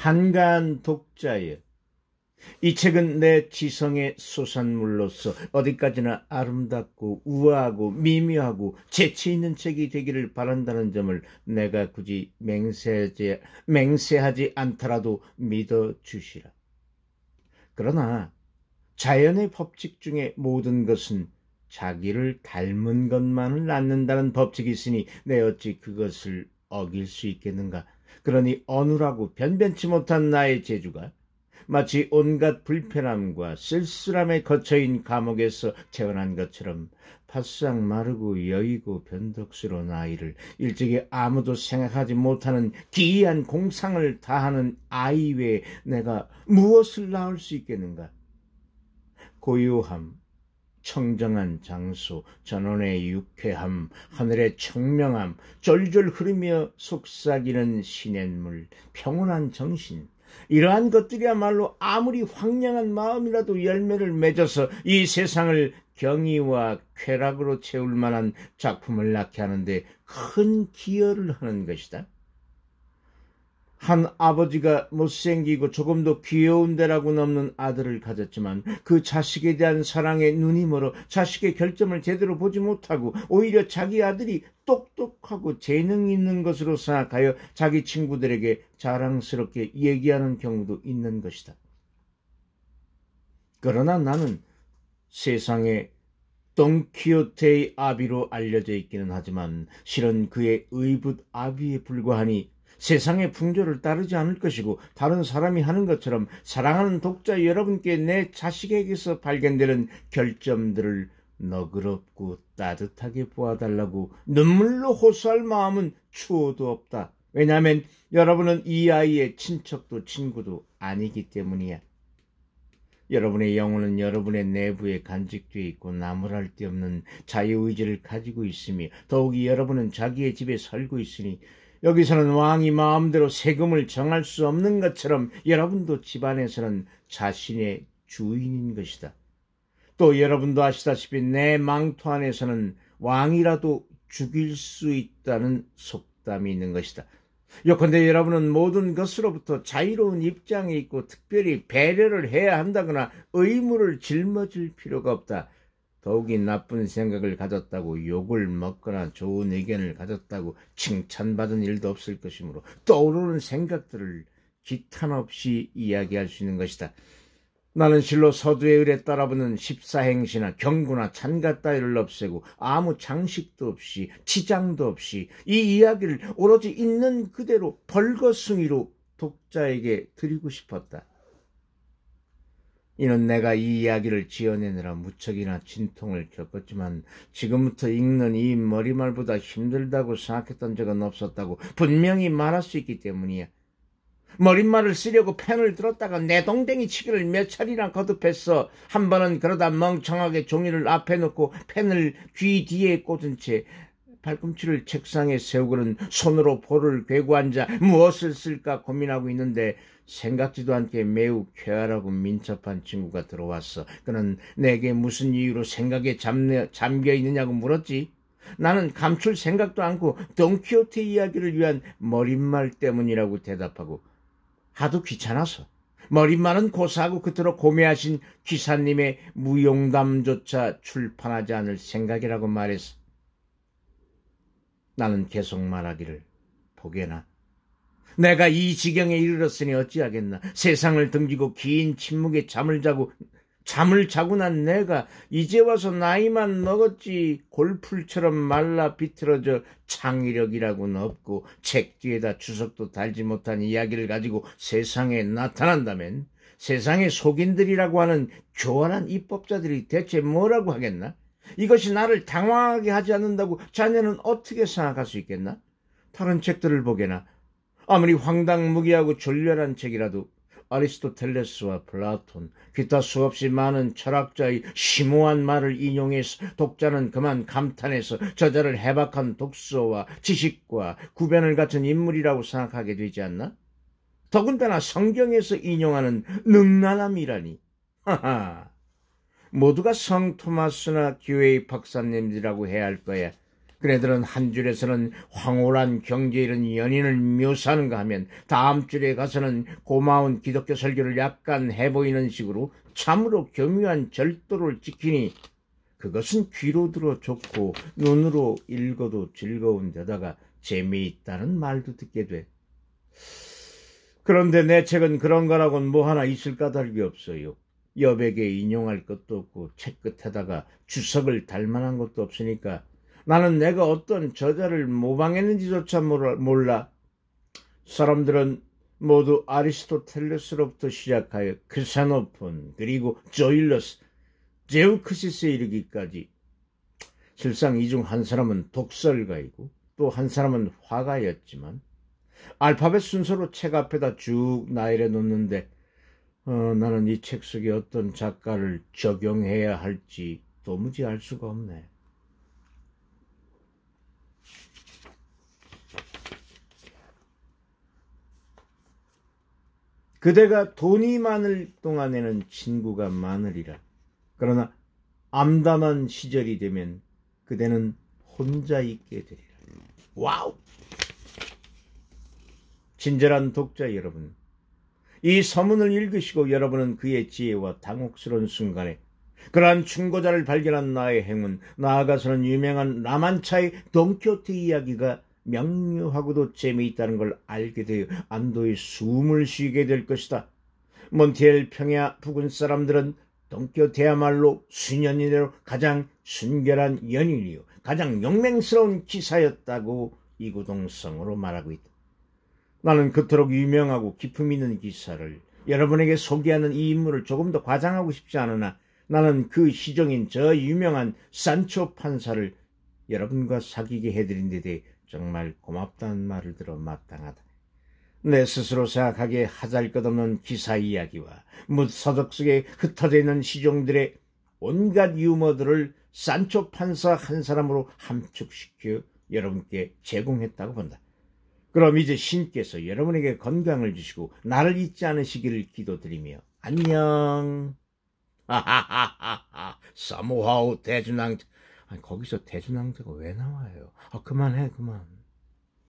한가한 독자여 이 책은 내 지성의 소산물로서 어디까지나 아름답고 우아하고 미묘하고 재치 있는 책이 되기를 바란다는 점을 내가 굳이 맹세하지, 맹세하지 않더라도 믿어 주시라. 그러나 자연의 법칙 중에 모든 것은 자기를 닮은 것만을 낳는다는 법칙이 있으니 내 어찌 그것을 어길 수 있겠는가? 그러니 어느라고 변변치 못한 나의 재주가 마치 온갖 불편함과 쓸쓸함에 거쳐인 감옥에서 재혼한 것처럼 바싹 마르고 여의고 변덕스러운 아이를 일찍이 아무도 생각하지 못하는 기이한 공상을 다하는 아이 외에 내가 무엇을 낳을 수 있겠는가? 고요함, 청정한 장수, 전원의 유쾌함, 하늘의 청명함, 졸졸 흐르며 속삭이는 시냇물, 평온한 정신, 이러한 것들이야말로 아무리 황량한 마음이라도 열매를 맺어서 이 세상을 경의와 쾌락으로 채울 만한 작품을 낳게 하는데 큰 기여를 하는 것이다. 한 아버지가 못생기고 조금도 귀여운 데라고넘는 아들을 가졌지만 그 자식에 대한 사랑의 눈이 멀어 자식의 결점을 제대로 보지 못하고 오히려 자기 아들이 똑똑하고 재능 있는 것으로 생각하여 자기 친구들에게 자랑스럽게 얘기하는 경우도 있는 것이다. 그러나 나는 세상에 덩키오테의 아비로 알려져 있기는 하지만 실은 그의 의붓 아비에 불과하니 세상의 풍조를 따르지 않을 것이고 다른 사람이 하는 것처럼 사랑하는 독자 여러분께 내 자식에게서 발견되는 결점들을 너그럽고 따뜻하게 보아달라고 눈물로 호소할 마음은 추호도 없다. 왜냐하면 여러분은 이 아이의 친척도 친구도 아니기 때문이야. 여러분의 영혼은 여러분의 내부에 간직되어 있고 나무랄 데 없는 자유의지를 가지고 있으며 더욱이 여러분은 자기의 집에 살고 있으니 여기서는 왕이 마음대로 세금을 정할 수 없는 것처럼 여러분도 집안에서는 자신의 주인인 것이다. 또 여러분도 아시다시피 내 망토 안에서는 왕이라도 죽일 수 있다는 속담이 있는 것이다. 요컨대 여러분은 모든 것으로부터 자유로운 입장에 있고 특별히 배려를 해야 한다거나 의무를 짊어질 필요가 없다. 더욱이 나쁜 생각을 가졌다고 욕을 먹거나 좋은 의견을 가졌다고 칭찬받은 일도 없을 것이므로 떠오르는 생각들을 기탄 없이 이야기할 수 있는 것이다. 나는 실로 서두의 의뢰 따라붙는 십사행시나 경구나 찬가 따위를 없애고 아무 장식도 없이 치장도 없이 이 이야기를 오로지 있는 그대로 벌거숭이로 독자에게 드리고 싶었다. 이는 내가 이 이야기를 지어내느라 무척이나 진통을 겪었지만 지금부터 읽는 이 머리말보다 힘들다고 생각했던 적은 없었다고 분명히 말할 수 있기 때문이야. 머릿말을 쓰려고 펜을 들었다가 내 동댕이 치기를 몇 차례나 거듭했어. 한 번은 그러다 멍청하게 종이를 앞에 놓고 펜을 귀 뒤에 꽂은 채 팔꿈치를 책상에 세우고는 손으로 볼을 괴고 앉아 무엇을 쓸까 고민하고 있는데 생각지도 않게 매우 쾌활하고 민첩한 친구가 들어왔어. 그는 내게 무슨 이유로 생각에 잠겨 있느냐고 물었지. 나는 감출 생각도 않고 덩키호테 이야기를 위한 머릿말 때문이라고 대답하고 하도 귀찮아서 머릿말은 고사하고 그토록 고매하신 기사님의 무용담조차 출판하지 않을 생각이라고 말했어. 나는 계속 말하기를 보게나 내가 이 지경에 이르렀으니 어찌하겠나 세상을 등지고 긴 침묵에 잠을 자고 잠을 자고 난 내가 이제 와서 나이만 먹었지 골풀처럼 말라 비틀어져 창의력이라고는 없고 책 뒤에다 주석도 달지 못한 이야기를 가지고 세상에 나타난다면 세상의 속인들이라고 하는 교활한 입법자들이 대체 뭐라고 하겠나? 이것이 나를 당황하게 하지 않는다고 자녀는 어떻게 생각할 수 있겠나? 다른 책들을 보게나 아무리 황당무계하고 졸렬한 책이라도 아리스토텔레스와 플라톤, 기타 수없이 많은 철학자의 심오한 말을 인용해서 독자는 그만 감탄해서 저자를 해박한 독서와 지식과 구변을 갖춘 인물이라고 생각하게 되지 않나? 더군다나 성경에서 인용하는 능란함이라니. 하하. 모두가 성 토마스나 기웨이 박사님들이라고 해야 할 거야. 그네들은 한 줄에서는 황홀한 경제 이런 연인을 묘사하는가 하면 다음 줄에 가서는 고마운 기독교 설교를 약간 해보이는 식으로 참으로 교묘한 절도를 지키니 그것은 귀로 들어 좋고 눈으로 읽어도 즐거운 데다가 재미있다는 말도 듣게 돼. 그런데 내 책은 그런 거라곤 뭐 하나 있을 까달이 없어요. 여백에 인용할 것도 없고 책 끝에다가 주석을 달 만한 것도 없으니까 나는 내가 어떤 저자를 모방했는지조차 몰라. 사람들은 모두 아리스토텔레스로부터 시작하여 크사노폰 그리고 조일러스 제우크시스에 이르기까지 실상 이 중 한 사람은 독설가이고 또 한 사람은 화가였지만 알파벳 순서로 책 앞에다 쭉 나열해 놓는데 어, 나는 이 책 속에 어떤 작가를 적용해야 할지 도무지 알 수가 없네. 그대가 돈이 많을 동안에는 친구가 많으리라. 그러나 암담한 시절이 되면 그대는 혼자 있게 되리라. 와우! 친절한 독자 여러분, 이 서문을 읽으시고 여러분은 그의 지혜와 당혹스러운 순간에 그러한 충고자를 발견한 나의 행운, 나아가서는 유명한 라만차의 돈키호테 이야기가 명료하고도 재미있다는 걸 알게 되어 안도의 숨을 쉬게 될 것이다. 몬티엘 평야 부근 사람들은 돈키호테야말로 수년 이내로 가장 순결한 연인이요 가장 영맹스러운 기사였다고 이구동성으로 말하고 있다. 나는 그토록 유명하고 기품 있는 기사를 여러분에게 소개하는 이 인물을 조금 더 과장하고 싶지 않으나 나는 그 시종인 저 유명한 산초 판사를 여러분과 사귀게 해드린 데 대해 정말 고맙다는 말을 들어 마땅하다. 내 스스로 생각하기에 하잘 것 없는 기사 이야기와 무서적 속에 흩어져 있는 시종들의 온갖 유머들을 산초 판사 한 사람으로 함축시켜 여러분께 제공했다고 본다. 그럼 이제 신께서 여러분에게 건강을 주시고 나를 잊지 않으시기를 기도드리며 안녕. 하하하하. 사모하우 대준왕자. 아니 거기서 대준왕자가 왜 나와요? 아 그만해 그만.